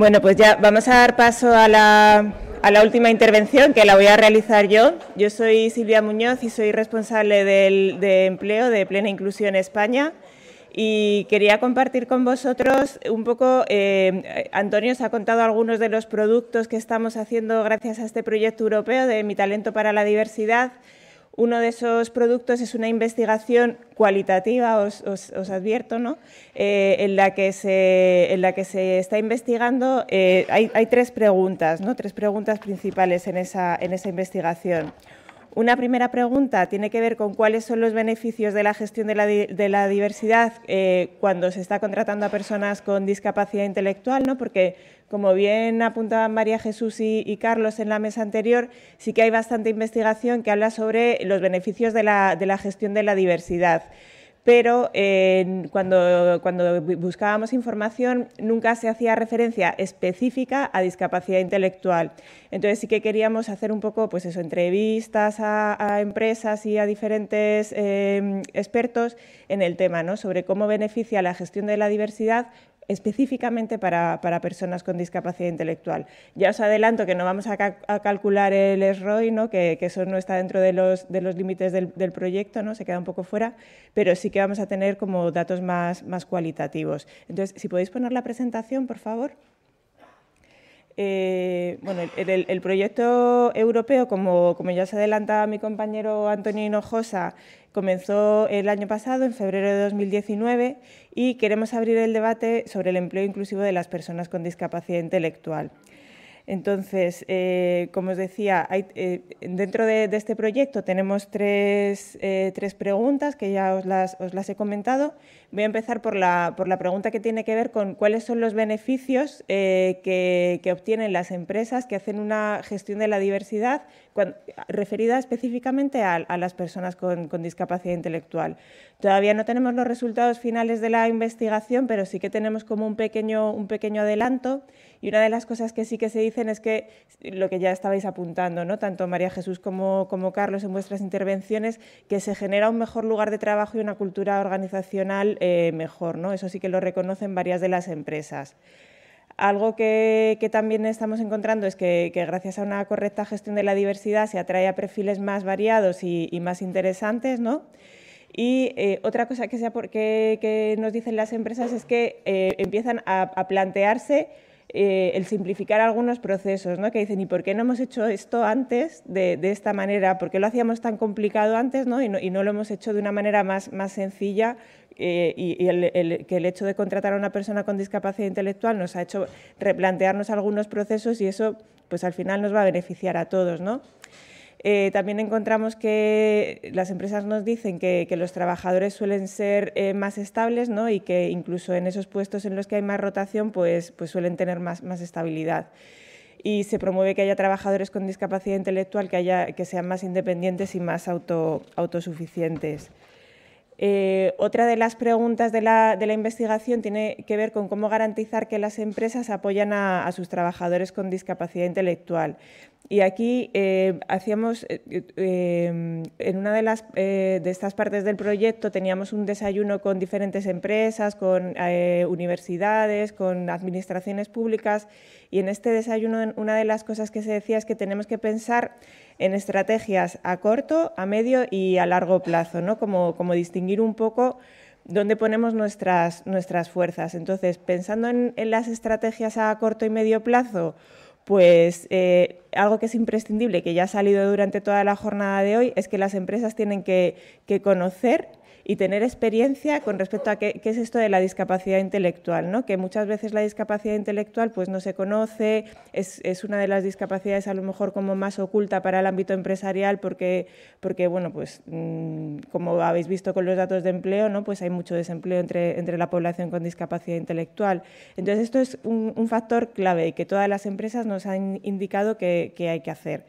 Bueno, pues ya vamos a dar paso a la, última intervención que la voy a realizar yo. Yo soy Silvia Muñoz y soy responsable del, de empleo de Plena Inclusión España. Y quería compartir con vosotros un poco, eh, Antonio os ha contado algunos de los productos que estamos haciendo gracias a este proyecto europeo de Mi Talento para la Diversidad, uno de esos productos es una investigación cualitativa, os, advierto, ¿no? Eh, en, la que se, está investigando, eh, hay, tres preguntas, ¿no? tres preguntas principales en esa investigación. Una primera pregunta tiene que ver con cuáles son los beneficios de la gestión de la, diversidad eh, cuando se está contratando a personas con discapacidad intelectual, ¿no? porque como bien apuntaban María Jesús y, Carlos en la mesa anterior, sí que hay bastante investigación que habla sobre los beneficios de la gestión de la diversidad pero eh, cuando, buscábamos información nunca se hacía referencia específica a discapacidad intelectual. Entonces sí que queríamos hacer un poco, pues entrevistas a, empresas y a diferentes eh, expertos en el tema, Sobre cómo beneficia la gestión de la diversidad específicamente para, personas con discapacidad intelectual. Ya os adelanto que no vamos a, calcular el SROI, ¿no? que, eso no está dentro de los, de los límites del, del, proyecto, ¿no? se queda un poco fuera, pero sí que vamos a tener como datos más, más cualitativos. Entonces, si podéis poner la presentación, por favor. Eh, bueno, el, proyecto europeo, como, como ya se adelantaba mi compañero Antonio Hinojosa, comenzó el año pasado, en febrero de 2019, y queremos abrir el debate sobre el empleo inclusivo de las personas con discapacidad intelectual. Entonces, eh, como os decía, eh, dentro de, este proyecto tenemos tres, eh, preguntas que ya os las, he comentado. Voy a empezar por la, pregunta que tiene que ver con cuáles son los beneficios que, obtienen las empresas que hacen una gestión de la diversidad referida específicamente a, las personas con, discapacidad intelectual. Todavía no tenemos los resultados finales de la investigación, pero sí que tenemos como un pequeño adelanto. Y una de las cosas que sí que se dicen es que lo que ya estabais apuntando, ¿no? tanto María Jesús como, Carlos en vuestras intervenciones, que se genera un mejor lugar de trabajo y una cultura organizacional eh, mejor. ¿no? Eso sí que lo reconocen varias de las empresas. Algo que, también estamos encontrando es que, gracias a una correcta gestión de la diversidad se atrae a perfiles más variados y, más interesantes, ¿no? Y eh, otra cosa que, sea nos dicen las empresas es que eh, empiezan a, a plantearse eh, el simplificar algunos procesos, ¿no? que dicen, ¿y por qué no hemos hecho esto antes de, esta manera? ¿Por qué lo hacíamos tan complicado antes ¿no? Y, no, lo hemos hecho de una manera más, más sencilla? Eh, y, que el hecho de contratar a una persona con discapacidad intelectual nos ha hecho replantearnos algunos procesos y eso pues al final nos va a beneficiar a todos. ¿no? Eh, también encontramos que las empresas nos dicen que, los trabajadores suelen ser eh, más estables ¿no? y que incluso en esos puestos en los que hay más rotación pues, pues suelen tener más, estabilidad y se promueve que haya trabajadores con discapacidad intelectual que, que sean más independientes y más autosuficientes. Eh, otra de las preguntas de la, investigación tiene que ver con cómo garantizar que las empresas apoyan a sus trabajadores con discapacidad intelectual. Y aquí eh, hacíamos, eh, eh, en una de, las, de estas partes del proyecto teníamos un desayuno con diferentes empresas, con universidades, con administraciones públicas y en este desayuno una de las cosas que se decía es que tenemos que pensar en estrategias a corto, a medio y a largo plazo, ¿no? como, como distinguir un poco dónde ponemos nuestras, nuestras fuerzas. Entonces, pensando en las estrategias a corto y medio plazo, pues eh, algo que es imprescindible, que ya ha salido durante toda la jornada de hoy, es que las empresas tienen que, que conocer y tener experiencia con respecto a qué, es esto de la discapacidad intelectual, ¿no? que muchas veces la discapacidad intelectual pues, no se conoce, es, una de las discapacidades a lo mejor como más oculta para el ámbito empresarial porque, porque bueno, pues, mm, como habéis visto con los datos de empleo, ¿no? pues hay mucho desempleo entre, la población con discapacidad intelectual. Entonces esto es un, factor clave y que todas las empresas nos han indicado que, que hay que hacer.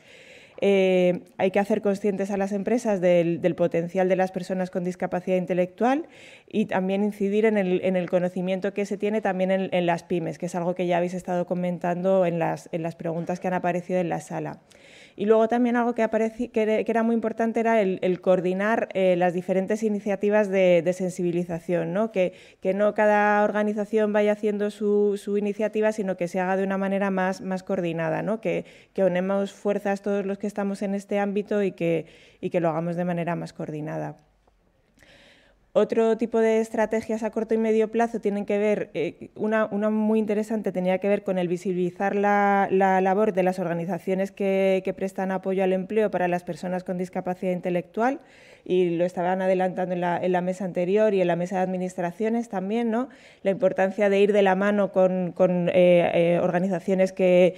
Eh, hay que hacer conscientes a las empresas del, potencial de las personas con discapacidad intelectual y también incidir en el, conocimiento que se tiene también en, las pymes, que es algo que ya habéis estado comentando en las preguntas que han aparecido en la sala. Y luego también algo que, era muy importante era el, coordinar eh, las diferentes iniciativas de, sensibilización, ¿no? Que, no cada organización vaya haciendo su, iniciativa, sino que se haga de una manera más, coordinada, ¿no? que, que unemos fuerzas todos los que estamos en este ámbito y que lo hagamos de manera más coordinada. Otro tipo de estrategias a corto y medio plazo tienen que ver, eh, una, muy interesante tenía que ver con el visibilizar la, labor de las organizaciones que, prestan apoyo al empleo para las personas con discapacidad intelectual y lo estaban adelantando en la, mesa anterior y en la mesa de administraciones también, ¿no? la importancia de ir de la mano con, eh, eh, organizaciones que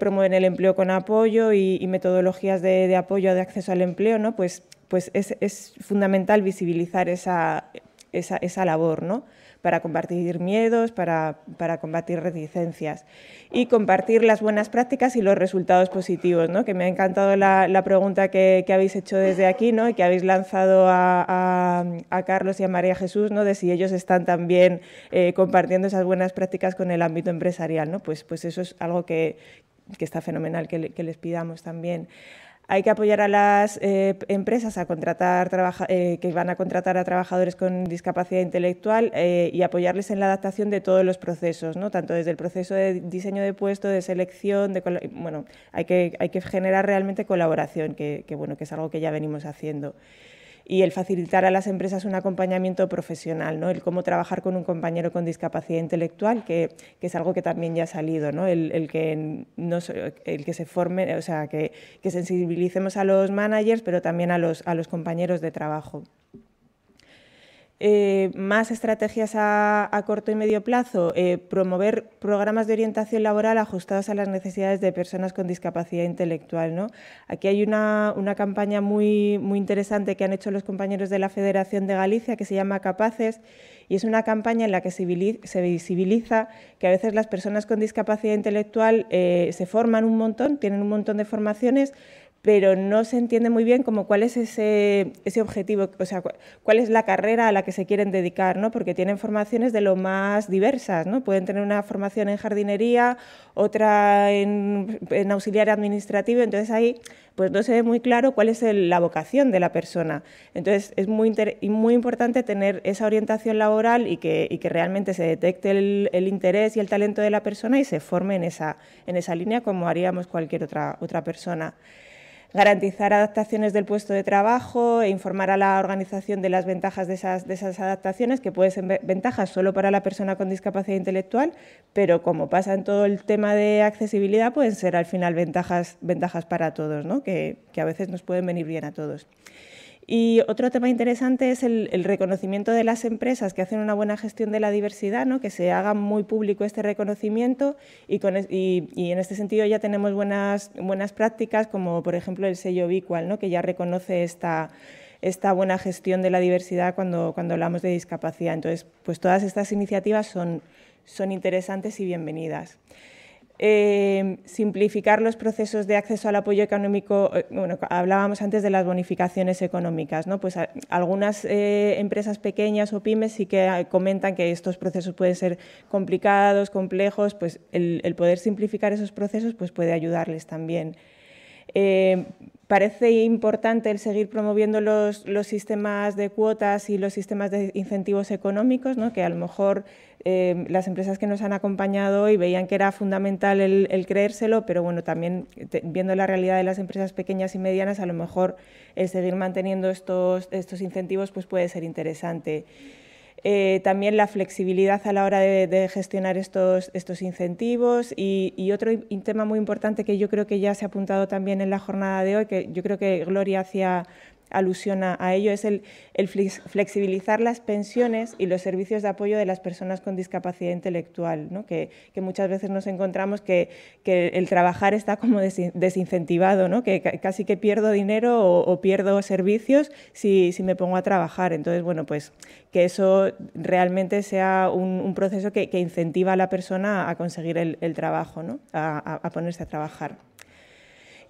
promueven el empleo con apoyo y, metodologías de, apoyo de acceso al empleo, ¿no? Pues pues es, fundamental visibilizar esa, esa, labor, ¿no? para compartir miedos, para, combatir reticencias y compartir las buenas prácticas y los resultados positivos, ¿no? que me ha encantado la, pregunta que, habéis hecho desde aquí ¿no? y que habéis lanzado a, Carlos y a María Jesús ¿no? de si ellos están también eh, compartiendo esas buenas prácticas con el ámbito empresarial. ¿no? Pues, pues eso es algo que, está fenomenal, que, que les pidamos también. Hay que apoyar a las eh, empresas a contratar eh, que van a contratar a trabajadores con discapacidad intelectual eh, y apoyarles en la adaptación de todos los procesos, ¿no? tanto desde el proceso de diseño de puesto, de selección, de bueno, hay que, hay que generar realmente colaboración, que, bueno, que es algo que ya venimos haciendo y el facilitar a las empresas un acompañamiento profesional, ¿no? el cómo trabajar con un compañero con discapacidad intelectual, que, es algo que también ya ha salido, El, que, no, el que se forme, o sea, que, sensibilicemos a los managers, pero también a los compañeros de trabajo. Eh, más estrategias a, corto y medio plazo, eh, promover programas de orientación laboral ajustados a las necesidades de personas con discapacidad intelectual. Aquí hay una, campaña muy, muy interesante que han hecho los compañeros de la Federación de Galicia que se llama Capaces y es una campaña en la que se visibiliza que a veces las personas con discapacidad intelectual eh, se forman un montón, tienen un montón de formaciones, pero no se entiende muy bien como cuál es ese, ese objetivo, o sea, cuál es la carrera a la que se quieren dedicar, ¿no? porque tienen formaciones de lo más diversas, ¿no? pueden tener una formación en jardinería, otra en, auxiliar administrativo, entonces ahí pues no se ve muy claro cuál es la vocación de la persona. Entonces es muy, muy importante tener esa orientación laboral y que, y que realmente se detecte el, el, interés y el talento de la persona y se forme en esa, en esa línea como haríamos cualquier otra, otra persona garantizar adaptaciones del puesto de trabajo e informar a la organización de las ventajas de esas, de esas adaptaciones, que pueden ser ventajas solo para la persona con discapacidad intelectual, pero como pasa en todo el tema de accesibilidad, pueden ser al final ventajas, ventajas para todos, ¿no? que, que a veces nos pueden venir bien a todos. Y otro tema interesante es el, reconocimiento de las empresas que hacen una buena gestión de la diversidad, ¿no? que se haga muy público este reconocimiento y, con, en este sentido ya tenemos buenas, buenas prácticas como por ejemplo el sello Bicual, ¿no? que ya reconoce esta, esta buena gestión de la diversidad cuando, cuando hablamos de discapacidad. Entonces, pues todas estas iniciativas son, son interesantes y bienvenidas. Eh, simplificar los procesos de acceso al apoyo económico. Eh, bueno, hablábamos antes de las bonificaciones económicas, ¿no? Pues algunas eh, empresas pequeñas o pymes sí que comentan que estos procesos pueden ser complicados, complejos, pues el, poder simplificar esos procesos pues puede ayudarles también. Parece importante el seguir promoviendo los, los sistemas de cuotas y los sistemas de incentivos económicos, ¿no? que a lo mejor eh, las empresas que nos han acompañado hoy veían que era fundamental el, creérselo, pero bueno, también viendo la realidad de las empresas pequeñas y medianas, a lo mejor el seguir manteniendo estos, estos incentivos pues puede ser interesante. Eh, también la flexibilidad a la hora de, gestionar estos, estos incentivos y, y otro tema muy importante que yo creo que ya se ha apuntado también en la jornada de hoy, que yo creo que Gloria hacía alusión a, ello es el, flexibilizar las pensiones y los servicios de apoyo de las personas con discapacidad intelectual, que, muchas veces nos encontramos que, el trabajar está como desincentivado, que casi que pierdo dinero o, pierdo servicios si, me pongo a trabajar. Entonces, bueno, pues que eso realmente sea un, proceso que, incentiva a la persona a conseguir el, trabajo, a ponerse a trabajar.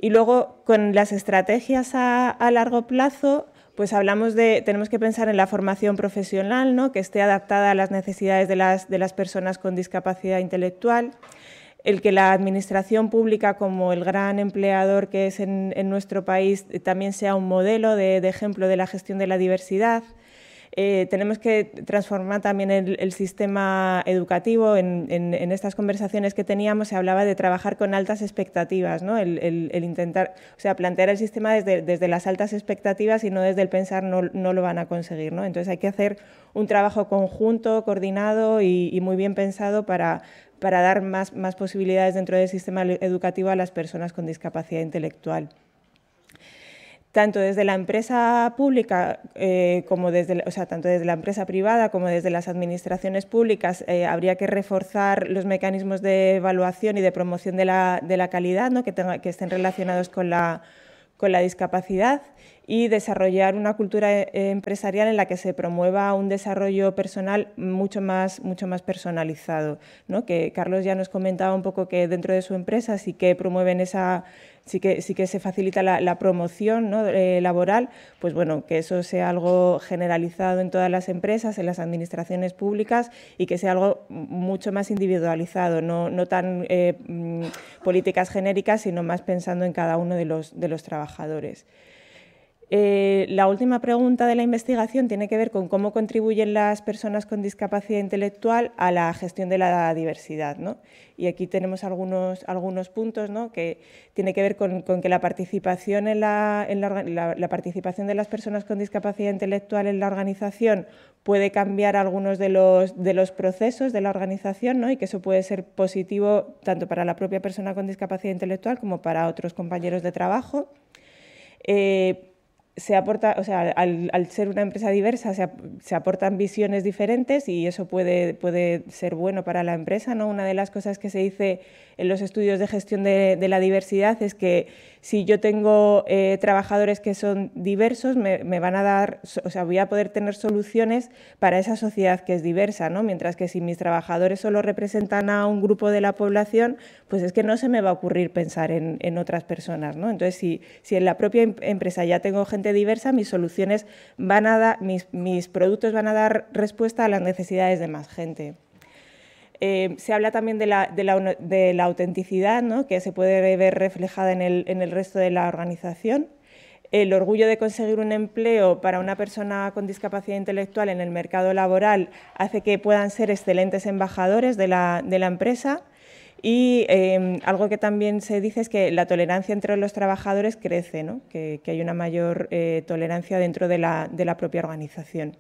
Y luego con las estrategias a, largo plazo, pues hablamos de, tenemos que pensar en la formación profesional, ¿no? que esté adaptada a las necesidades de las, personas con discapacidad intelectual, el que la administración pública como el gran empleador que es en, nuestro país también sea un modelo de, ejemplo de la gestión de la diversidad, eh, tenemos que transformar también el, sistema educativo. En, estas conversaciones que teníamos se hablaba de trabajar con altas expectativas, el, intentar, o sea, plantear el sistema desde, las altas expectativas y no desde el pensar no, no lo van a conseguir. Entonces hay que hacer un trabajo conjunto, coordinado y, muy bien pensado para, dar más posibilidades dentro del sistema educativo a las personas con discapacidad intelectual tanto desde la empresa pública eh, como desde, sea, tanto desde la empresa privada como desde las administraciones públicas eh, habría que reforzar los mecanismos de evaluación y de promoción de la, de la calidad ¿no? que, que estén relacionados con con la discapacidad y desarrollar una cultura eh, empresarial en la que se promueva un desarrollo personal mucho más, mucho más personalizado. Que Carlos ya nos comentaba un poco que dentro de su empresa sí que promueven esa, sí que, sí que se facilita la, promoción eh, laboral, pues bueno, que eso sea algo generalizado en todas las empresas, en las administraciones públicas y que sea algo mucho más individualizado, no, tan eh, mm, políticas genéricas, sino más pensando en cada uno de los, de los trabajadores. Eh, la última pregunta de la investigación tiene que ver con cómo contribuyen las personas con discapacidad intelectual a la gestión de la diversidad. Y aquí tenemos algunos, algunos puntos que tiene que ver con, que la participación, de las personas con discapacidad intelectual en la organización puede cambiar algunos de los, de los procesos de la organización y que eso puede ser positivo tanto para la propia persona con discapacidad intelectual como para otros compañeros de trabajo. Eh, aporta, o sea, al, ser una empresa diversa se, aportan visiones diferentes y eso puede, puede ser bueno para la empresa. ¿no? Una de las cosas que se dice en los estudios de gestión de, la diversidad es que si yo tengo eh, trabajadores que son diversos, me, van a dar, o sea, voy a poder tener soluciones para esa sociedad que es diversa, ¿no? Mientras que si mis trabajadores solo representan a un grupo de la población, pues es que no se me va a ocurrir pensar en, en otras personas, ¿no? Entonces, si, si en la propia em-, empresa ya tengo gente diversa, mis soluciones van a dar, mis, productos van a dar respuesta a las necesidades de más gente. Eh, se habla también de la, autenticidad, que se puede ver reflejada en el, resto de la organización. El orgullo de conseguir un empleo para una persona con discapacidad intelectual en el mercado laboral hace que puedan ser excelentes embajadores de la empresa. Y em, algo que también se dice es que la tolerancia entre los trabajadores crece, ¿no? que, hay una mayor eh, tolerancia dentro de la propia organización.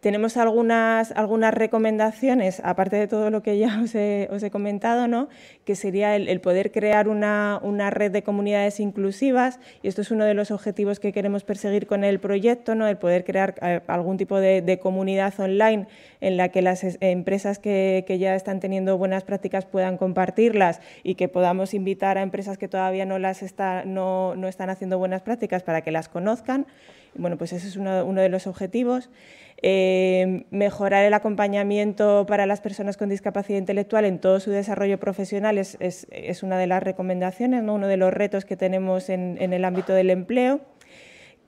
Tenemos algunas, algunas recomendaciones, aparte de todo lo que ya os he, comentado, que sería el, poder crear una, red de comunidades inclusivas, y esto es uno de los objetivos que queremos perseguir con el proyecto, ¿no? el poder crear eh, algún tipo de, de comunidad online en la que las empresas que, ya están teniendo buenas prácticas puedan compartirlas y que podamos invitar a empresas que todavía no, las no, no están haciendo buenas prácticas para que las conozcan. Bueno, pues ese es uno, de los objetivos. Eh, mejorar el acompañamiento para las personas con discapacidad intelectual en todo su desarrollo profesional es, una de las recomendaciones, uno de los retos que tenemos en el ámbito del empleo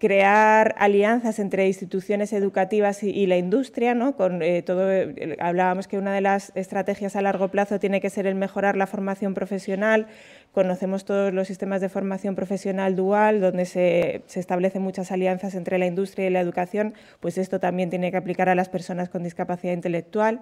crear alianzas entre instituciones educativas y, la industria, ¿no? Con, eh, todo, eh, hablábamos que una de las estrategias a largo plazo tiene que ser el mejorar la formación profesional. Conocemos todos los sistemas de formación profesional dual, donde se, se establecen muchas alianzas entre la industria y la educación, pues esto también tiene que aplicar a las personas con discapacidad intelectual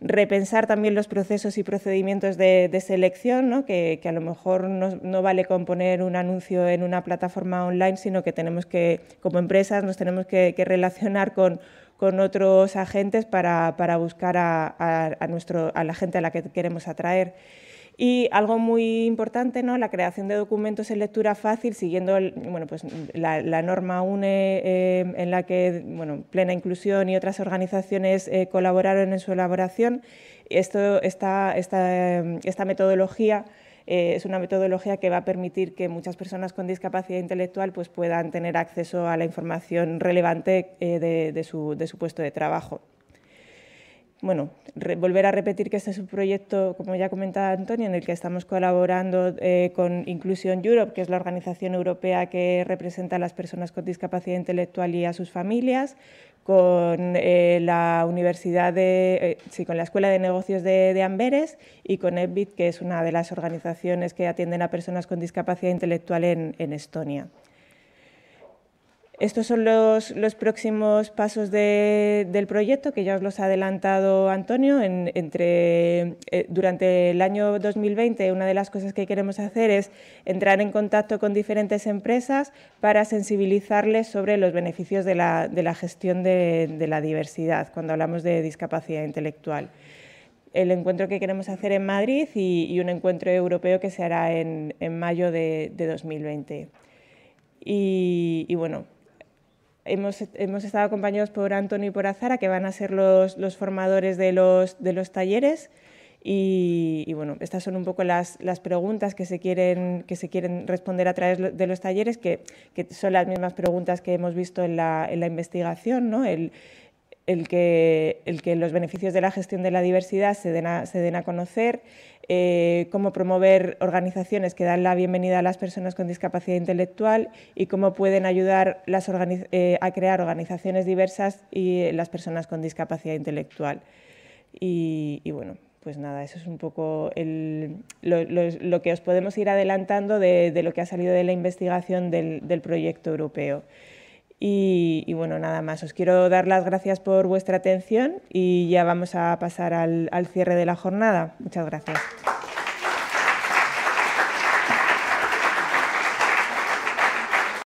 repensar también los procesos y procedimientos de, selección, ¿no? que, a lo mejor no, vale con poner un anuncio en una plataforma online, sino que tenemos que, como empresas, nos tenemos que, relacionar con, otros agentes para, buscar a, nuestro, a la gente a la que queremos atraer. Y algo muy importante, la creación de documentos en lectura fácil, siguiendo pues, la, norma UNE eh, en la que Plena Inclusión y otras organizaciones eh, colaboraron en su elaboración. Esto, esta, metodología eh, es una metodología que va a permitir que muchas personas con discapacidad intelectual pues, puedan tener acceso a la información relevante de su puesto de trabajo bueno, volver a repetir que este es un proyecto, como ya comentaba Antonio, en el que estamos colaborando eh, con Inclusion Europe, que es la organización europea que representa a las personas con discapacidad intelectual y a sus familias, con eh, la Universidad eh, con la Escuela de Negocios de, Amberes y con EBIT, que es una de las organizaciones que atienden a personas con discapacidad intelectual en Estonia. Estos son los, próximos pasos del proyecto, que ya os los ha adelantado Antonio. entre, eh, durante el año 2020, una de las cosas que queremos hacer es entrar en contacto con diferentes empresas para sensibilizarles sobre los beneficios de la, gestión de, la diversidad, cuando hablamos de discapacidad intelectual el encuentro que queremos hacer en Madrid y, un encuentro europeo que se hará en, mayo de, 2020. y bueno, Hemos, hemos, estado acompañados por Antonio y por Azara, que van a ser los, los formadores de los, de los talleres. Y, bueno, estas son un poco las, las, preguntas que se, quieren, que se quieren responder a través de los talleres, que, que son las mismas preguntas que hemos visto en la, en la investigación, ¿no? El, el que, los beneficios de la gestión de la diversidad se den a, conocer, eh, cómo promover organizaciones que dan la bienvenida a las personas con discapacidad intelectual y cómo pueden ayudar las eh, a crear organizaciones diversas y eh, las personas con discapacidad intelectual. Y, bueno, pues nada, eso es un poco lo, que os podemos ir adelantando de, lo que ha salido de la investigación del proyecto europeo. Y, bueno, nada más. Os quiero dar las gracias por vuestra atención y ya vamos a pasar al cierre de la jornada. Muchas gracias.